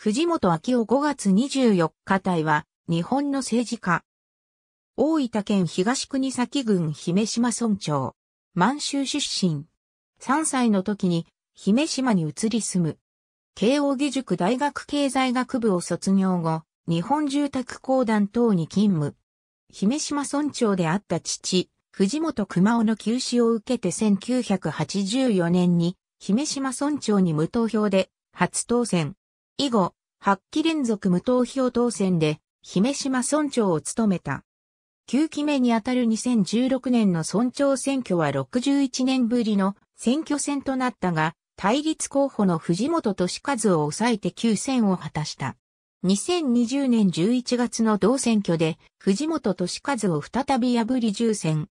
藤本昭夫5月24日隊は、日本の政治家。大分県東国崎郡姫島村長。満州出身。3歳の時に、姫島に移り住む。慶応義塾大学経済学部を卒業後、日本住宅公団等に勤務。姫島村長であった父、藤本熊尾の休止を受けて1984年に、姫島村長に無投票で初当選。以後、8期連続無投票当選で、姫島村長を務めた。9期目にあたる2016年の村長選挙は61年ぶりの選挙戦となったが、対立候補の藤本敏和を抑えて9選を果たした。2020年11月の同選挙で藤本敏和を再び破り10選。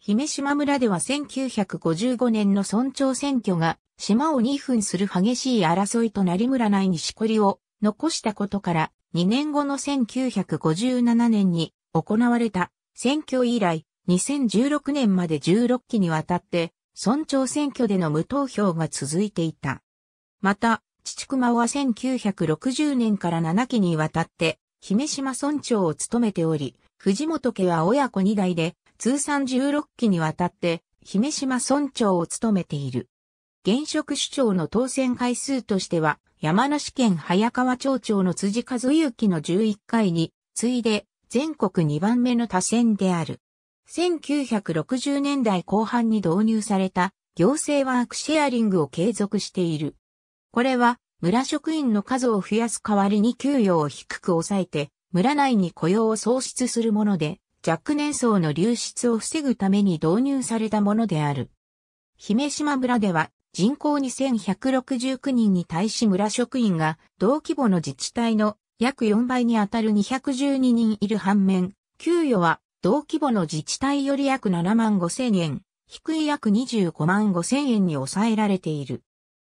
姫島村では1955年の村長選挙が島を2分する激しい争いとなり村内にしこりを残したことから、2年後の1957年に行われた選挙以来、2016年まで16期にわたって、村長選挙での無投票が続いていた。また、父熊は1960年から7期にわたって、姫島村長を務めており、藤本家は親子2代で、通算16期にわたって、姫島村長を務めている。現職首長の当選回数としては、山梨県早川町長の辻和幸の11回に、次いで全国2番目の多選である。1960年代後半に導入された行政ワークシェアリングを継続している。これは村職員の数を増やす代わりに給与を低く抑えて村内に雇用を創出するもので若年層の流出を防ぐために導入されたものである。姫島村では人口2169人に対し村職員が同規模の自治体の約4倍にあたる212人いる反面、給与は同規模の自治体より約7万5千円、低い約25万5千円に抑えられている。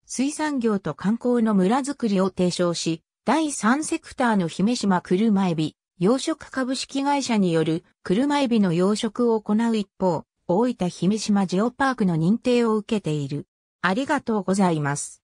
水産業と観光の村づくりを提唱し、第3セクターの姫島車エビ、養殖株式会社による車エビの養殖を行う一方、大分姫島ジオパークの認定を受けている。ありがとうございます。